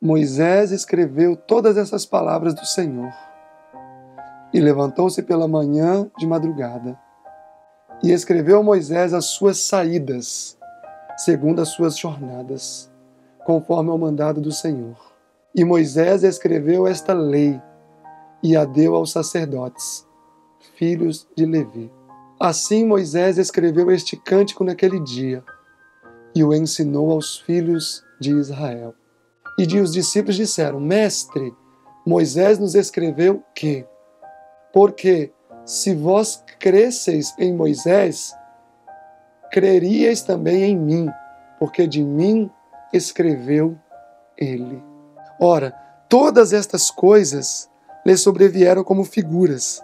Moisés escreveu todas essas palavras do Senhor e levantou-se pela manhã de madrugada e escreveu Moisés as suas saídas, segundo as suas jornadas, conforme ao mandado do Senhor. E Moisés escreveu esta lei e a deu aos sacerdotes, filhos de Levi. Assim Moisés escreveu este cântico naquele dia e o ensinou aos filhos de Israel. E os discípulos disseram: Mestre, Moisés nos escreveu que, porque se vós cresseis em Moisés, creríeis também em mim, porque de mim escreveu ele. Ora, todas estas coisas lhe sobrevieram como figuras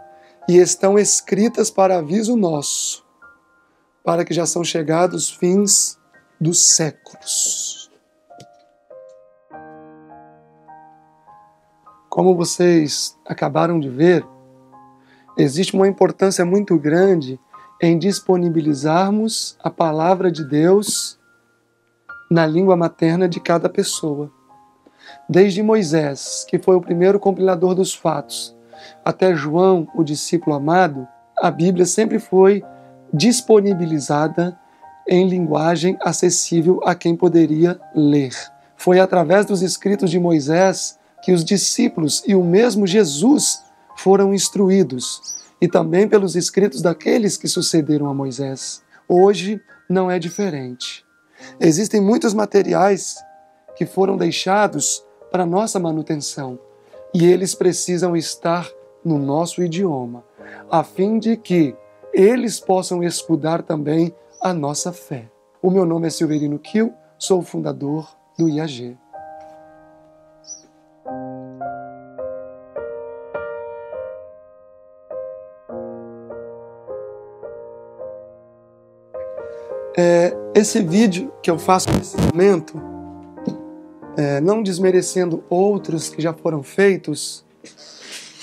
e estão escritas para aviso nosso, para que já são chegados os fins dos séculos. Como vocês acabaram de ver, existe uma importância muito grande em disponibilizarmos a palavra de Deus na língua materna de cada pessoa. Desde Moisés, que foi o primeiro compilador dos fatos, até João, o discípulo amado, a Bíblia sempre foi disponibilizada em linguagem acessível a quem poderia ler. Foi através dos escritos de Moisés que os discípulos e o mesmo Jesus foram instruídos, e também pelos escritos daqueles que sucederam a Moisés. Hoje não é diferente. Existem muitos materiais que foram deixados para nossa manutenção, e eles precisam estar no nosso idioma, a fim de que eles possam escudar também a nossa fé. O meu nome é Silverino Kiel, sou o fundador do IAG. É, esse vídeo que eu faço nesse momento, é, não desmerecendo outros que já foram feitos,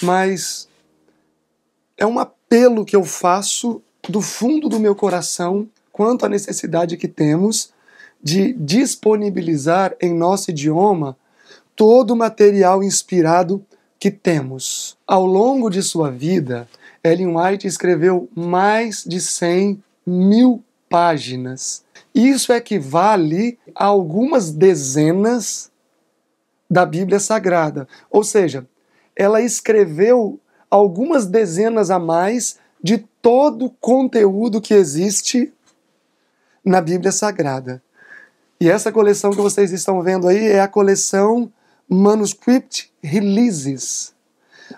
mas é um apelo que eu faço do fundo do meu coração quanto à necessidade que temos de disponibilizar em nosso idioma todo o material inspirado que temos. Ao longo de sua vida, Ellen White escreveu mais de 100 mil páginas. Isso equivale é a algumas dezenas da Bíblia Sagrada. Ou seja, ela escreveu algumas dezenas a mais de todo o conteúdo que existe na Bíblia Sagrada. E essa coleção que vocês estão vendo aí é a coleção Manuscript Releases.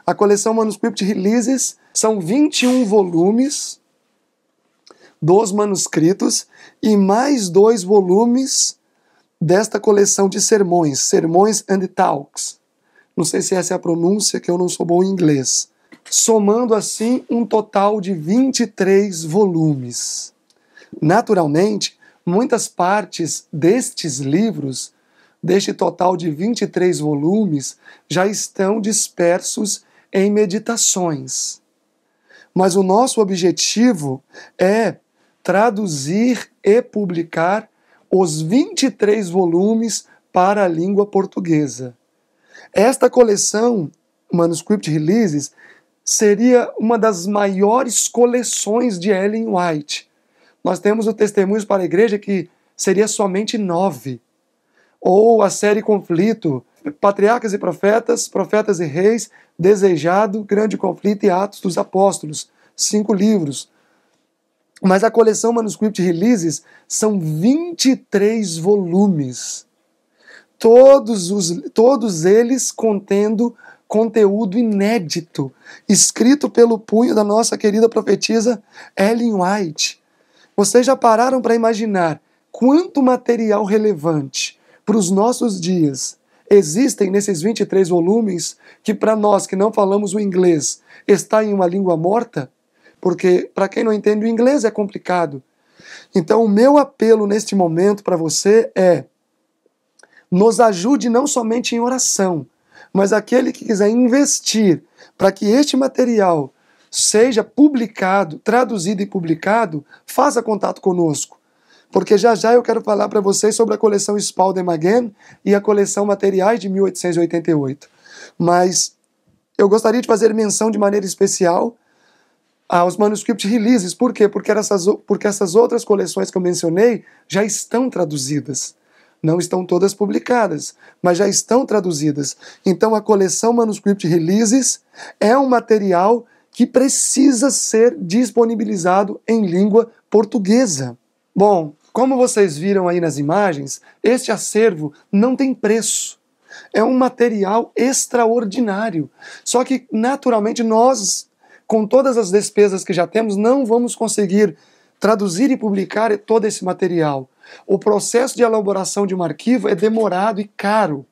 A coleção Manuscript Releases são 21 volumes dos manuscritos e mais dois volumes desta coleção de sermões, Sermões and Talks. Não sei se essa é a pronúncia, que eu não sou bom em inglês. Somando assim um total de 23 volumes. Naturalmente, muitas partes destes livros, deste total de 23 volumes, já estão dispersos em meditações. Mas o nosso objetivo é traduzir e publicar os 23 volumes para a língua portuguesa. Esta coleção, Manuscript Releases, seria uma das maiores coleções de Ellen White. Nós temos o Testemunhos para a Igreja, que seria somente nove. Ou a série Conflito, Patriarcas e Profetas, Profetas e Reis, Desejado, Grande Conflito e Atos dos Apóstolos. Cinco livros. Mas a coleção Manuscript Releases são 23 volumes, todos, os, todos eles contendo conteúdo inédito, escrito pelo punho da nossa querida profetisa Ellen White. Vocês já pararam para imaginar quanto material relevante para os nossos dias existem nesses 23 volumes que, para nós que não falamos o inglês, está em uma língua morta? porque para quem não entende o inglês é complicado. Então, o meu apelo neste momento para você é: nos ajude não somente em oração, mas aquele que quiser investir para que este material seja publicado, traduzido e publicado, faça contato conosco. Porque já já eu quero falar para vocês sobre a coleção Spalding Again e a coleção Materiais de 1888. Mas eu gostaria de fazer menção de maneira especial aos ah, manuscript releases. Por quê? Porque essas, porque essas outras coleções que eu mencionei já estão traduzidas. Não estão todas publicadas, mas já estão traduzidas. Então a coleção Manuscript Releases é um material que precisa ser disponibilizado em língua portuguesa. Bom, como vocês viram aí nas imagens, este acervo não tem preço. É um material extraordinário. Só que, naturalmente, nós com todas as despesas que já temos, não vamos conseguir traduzir e publicar todo esse material. O processo de elaboração de um arquivo é demorado e caro.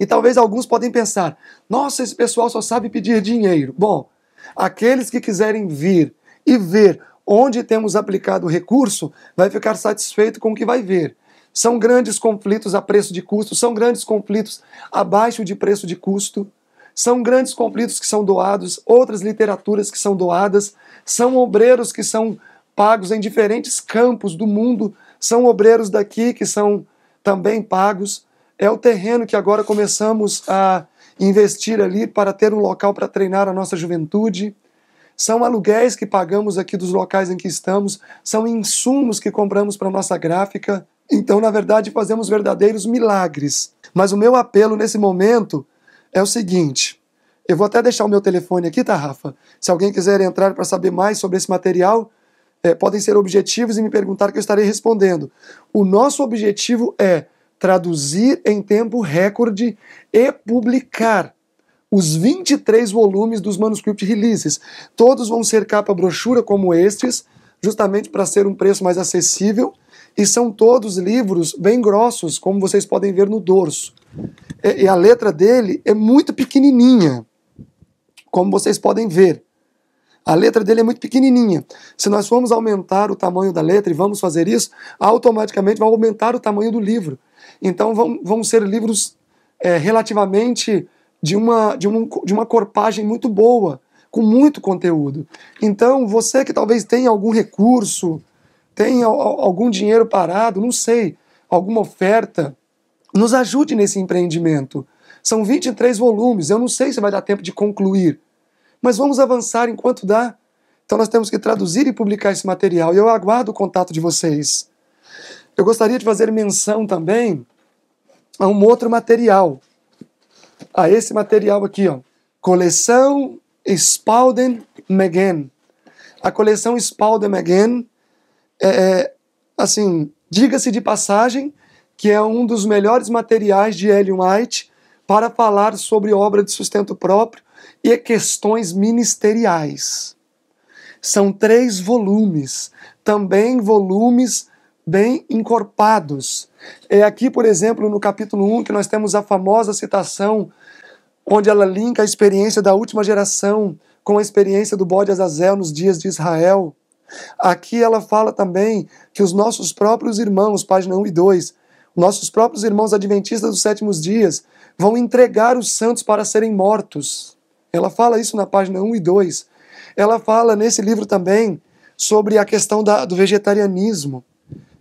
E talvez alguns podem pensar: nossa, esse pessoal só sabe pedir dinheiro. Bom, aqueles que quiserem vir e ver onde temos aplicado o recurso, vai ficar satisfeito com o que vai ver. São grandes conflitos a preço de custo, são grandes conflitos abaixo de preço de custo são grandes conflitos que são doados, outras literaturas que são doadas, são obreiros que são pagos em diferentes campos do mundo, são obreiros daqui que são também pagos. É o terreno que agora começamos a investir ali para ter um local para treinar a nossa juventude. São aluguéis que pagamos aqui dos locais em que estamos, são insumos que compramos para nossa gráfica. Então, na verdade, fazemos verdadeiros milagres. Mas o meu apelo nesse momento é o seguinte. Eu vou até deixar o meu telefone aqui, tá, Rafa? Se alguém quiser entrar para saber mais sobre esse material, é, podem ser objetivos e me perguntar que eu estarei respondendo. O nosso objetivo é traduzir em tempo recorde e publicar os 23 volumes dos Manuscript Releases. Todos vão ser capa brochura como estes, justamente para ser um preço mais acessível, e são todos livros bem grossos, como vocês podem ver no dorso. É, e a letra dele é muito pequenininha, como vocês podem ver. A letra dele é muito pequenininha. Se nós formos aumentar o tamanho da letra e vamos fazer isso, automaticamente vai aumentar o tamanho do livro. Então vão, vão ser livros é, relativamente de uma, de, um, de uma corpagem muito boa, com muito conteúdo. Então você que talvez tenha algum recurso, tenha algum dinheiro parado, não sei, alguma oferta, nos ajude nesse empreendimento. São 23 volumes, eu não sei se vai dar tempo de concluir, mas vamos avançar enquanto dá. Então nós temos que traduzir e publicar esse material, e eu aguardo o contato de vocês. Eu gostaria de fazer menção também a um outro material, a esse material aqui, ó. Coleção Spalden McGann. A coleção Spalden McGann é, é, assim, diga-se de passagem, que é um dos melhores materiais de Ellen White para falar sobre obra de sustento próprio e questões ministeriais. São três volumes, também volumes bem encorpados. É aqui, por exemplo, no capítulo 1, que nós temos a famosa citação onde ela linka a experiência da última geração com a experiência do bode Azazel nos dias de Israel. Aqui ela fala também que os nossos próprios irmãos, página 1 e 2, nossos próprios irmãos adventistas dos sétimos dias vão entregar os santos para serem mortos. Ela fala isso na página 1 e 2. Ela fala nesse livro também sobre a questão da, do vegetarianismo,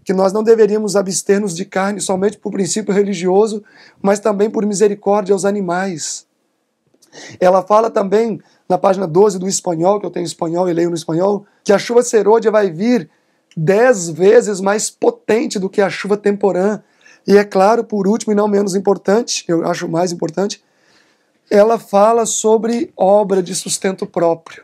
que nós não deveríamos abster-nos de carne somente por princípio religioso, mas também por misericórdia aos animais. Ela fala também na página 12 do espanhol, que eu tenho espanhol e leio no espanhol, que a chuva serôdia vai vir dez vezes mais potente do que a chuva temporã, e é claro, por último e não menos importante, eu acho mais importante, ela fala sobre obra de sustento próprio.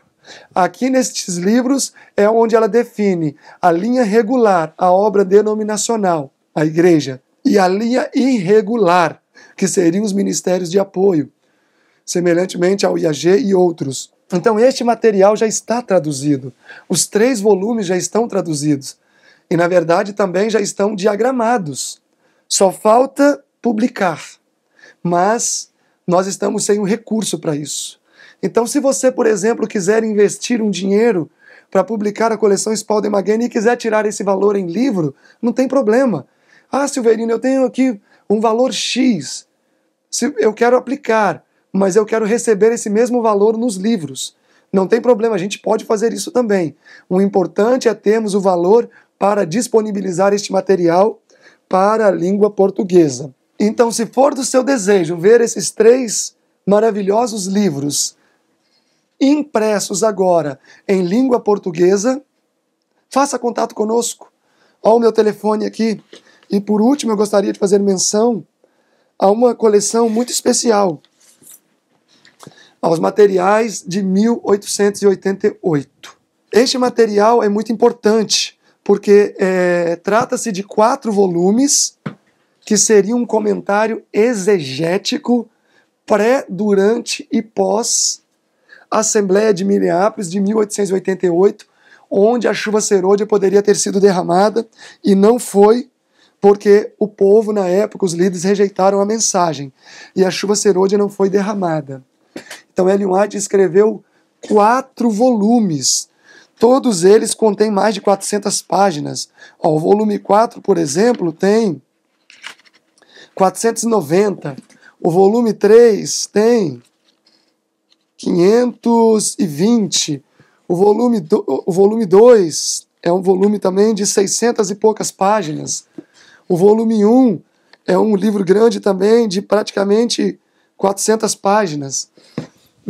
Aqui nestes livros é onde ela define a linha regular, a obra denominacional, a igreja, e a linha irregular, que seriam os ministérios de apoio, semelhantemente ao IAG e outros. Então, este material já está traduzido, os três volumes já estão traduzidos, e na verdade também já estão diagramados. Só falta publicar, mas nós estamos sem um recurso para isso. Então, se você, por exemplo, quiser investir um dinheiro para publicar a coleção Spalding e quiser tirar esse valor em livro, não tem problema. Ah, Silverino, eu tenho aqui um valor X. Se eu quero aplicar, mas eu quero receber esse mesmo valor nos livros. Não tem problema, a gente pode fazer isso também. O importante é termos o valor para disponibilizar este material para a língua portuguesa. Então, se for do seu desejo ver esses três maravilhosos livros impressos agora em língua portuguesa, faça contato conosco. Olha o meu telefone aqui. E por último, eu gostaria de fazer menção a uma coleção muito especial, aos materiais de 1888. Este material é muito importante porque é, trata-se de quatro volumes que seria um comentário exegético pré, durante e pós Assembleia de Minneapolis de 1888, onde a chuva serôdia poderia ter sido derramada e não foi, porque o povo na época, os líderes rejeitaram a mensagem e a chuva serôdia não foi derramada. Então Ellen White escreveu quatro volumes Todos eles contêm mais de 400 páginas. Ó, o volume 4, por exemplo, tem 490. O volume 3 tem 520. O volume, do, o volume 2 é um volume também de 600 e poucas páginas. O volume 1 é um livro grande também de praticamente 400 páginas.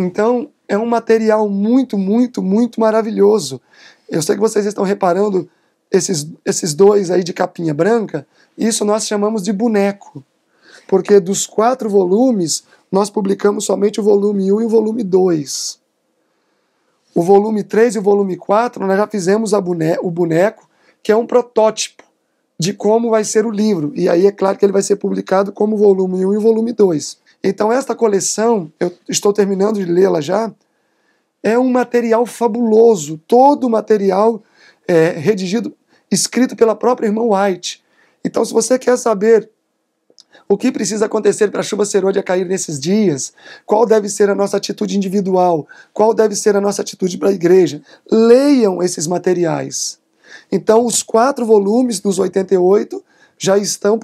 Então, é um material muito, muito, muito maravilhoso. Eu sei que vocês estão reparando esses, esses dois aí de capinha branca, isso nós chamamos de boneco. Porque dos quatro volumes, nós publicamos somente o volume 1 e o volume 2. O volume 3 e o volume 4, nós já fizemos bone o boneco, que é um protótipo de como vai ser o livro. E aí é claro que ele vai ser publicado como volume 1 e volume 2. Então, esta coleção, eu estou terminando de lê-la já, é um material fabuloso, todo o material é, redigido, escrito pela própria irmã White. Então, se você quer saber o que precisa acontecer para a chuva serôdia cair nesses dias? Qual deve ser a nossa atitude individual? Qual deve ser a nossa atitude para a igreja? Leiam esses materiais. Então, os quatro volumes dos 88 já estão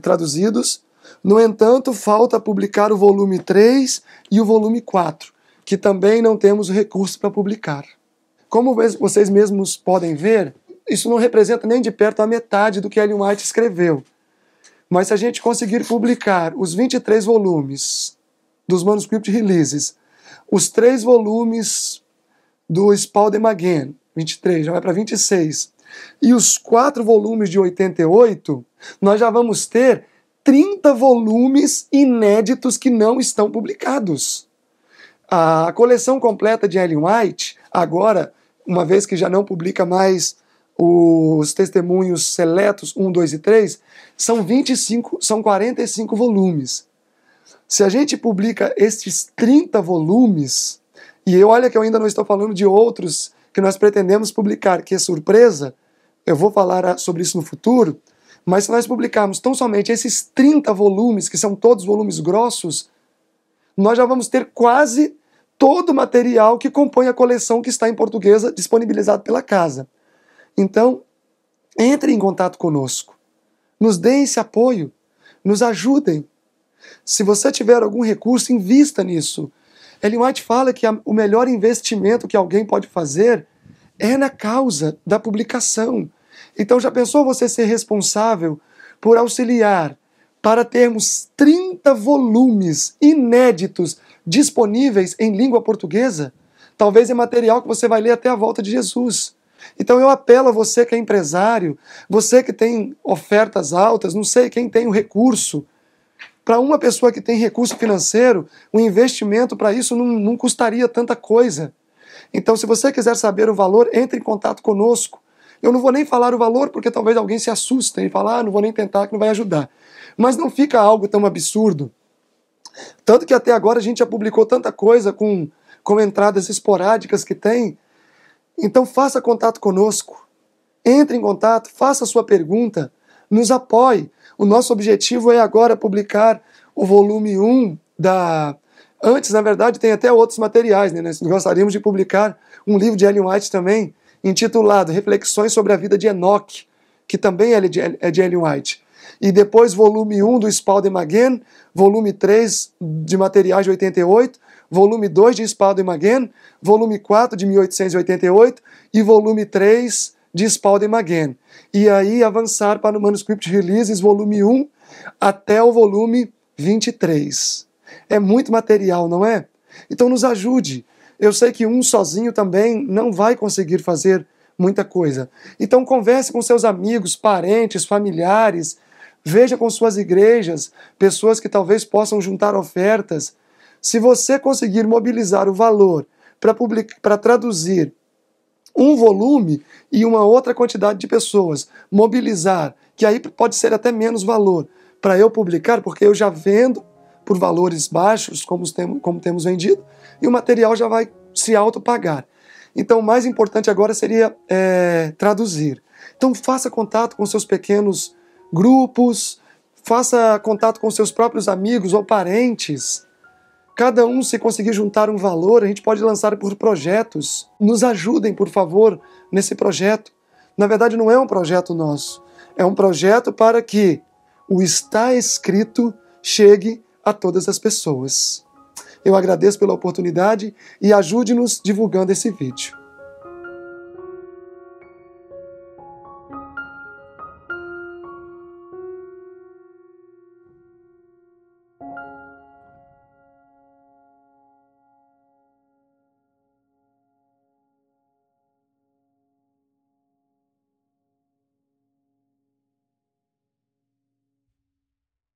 traduzidos no entanto, falta publicar o volume 3 e o volume 4, que também não temos recurso para publicar. Como vocês mesmos podem ver, isso não representa nem de perto a metade do que Ellen White escreveu. Mas se a gente conseguir publicar os 23 volumes dos manuscript releases, os três volumes do Spalding Again, 23, já vai para 26, e os quatro volumes de 88, nós já vamos ter 30 volumes inéditos que não estão publicados. A coleção completa de Ellen White, agora, uma vez que já não publica mais os testemunhos seletos 1, 2 e 3, são 25, são 45 volumes. Se a gente publica estes 30 volumes, e eu, olha que eu ainda não estou falando de outros que nós pretendemos publicar, que é surpresa, eu vou falar sobre isso no futuro, mas se nós publicarmos tão somente esses 30 volumes, que são todos volumes grossos, nós já vamos ter quase todo o material que compõe a coleção que está em portuguesa disponibilizado pela casa. Então, entre em contato conosco, nos deem esse apoio, nos ajudem. Se você tiver algum recurso, invista nisso. Ellen White fala que a, o melhor investimento que alguém pode fazer é na causa da publicação. Então, já pensou você ser responsável por auxiliar para termos 30 volumes inéditos disponíveis em língua portuguesa? Talvez é material que você vai ler até a volta de Jesus. Então eu apelo a você que é empresário, você que tem ofertas altas, não sei quem tem o recurso. Para uma pessoa que tem recurso financeiro, o investimento para isso não, não custaria tanta coisa. Então, se você quiser saber o valor, entre em contato conosco. Eu não vou nem falar o valor, porque talvez alguém se assusta e fala, ah, não vou nem tentar, que não vai ajudar. Mas não fica algo tão absurdo. Tanto que até agora a gente já publicou tanta coisa com, com entradas esporádicas que tem. Então faça contato conosco. Entre em contato, faça a sua pergunta, nos apoie. O nosso objetivo é agora publicar o volume 1 da. Antes, na verdade, tem até outros materiais, né? Nós gostaríamos de publicar um livro de Ellen White também, intitulado Reflexões sobre a Vida de Enoch, que também é de é Ellen White. E depois, volume 1 do Spalding Magen, volume 3 de materiais de 88, volume 2 de Spalding Magen, volume 4 de 1888 e volume 3 de Spalding Magen. E aí avançar para o Manuscript Releases, volume 1 até o volume 23. É muito material, não é? Então nos ajude, eu sei que um sozinho também não vai conseguir fazer muita coisa. Então converse com seus amigos, parentes, familiares, veja com suas igrejas, pessoas que talvez possam juntar ofertas. Se você conseguir mobilizar o valor para traduzir um volume e uma outra quantidade de pessoas, mobilizar, que aí pode ser até menos valor, para eu publicar, porque eu já vendo por valores baixos, como, temos, como temos vendido, e o material já vai se autopagar. Então, o mais importante agora seria é, traduzir. Então, faça contato com seus pequenos grupos, faça contato com seus próprios amigos ou parentes. Cada um, se conseguir juntar um valor, a gente pode lançar por projetos. Nos ajudem, por favor, nesse projeto. Na verdade, não é um projeto nosso. É um projeto para que o está escrito chegue a todas as pessoas. Eu agradeço pela oportunidade e ajude-nos divulgando esse vídeo.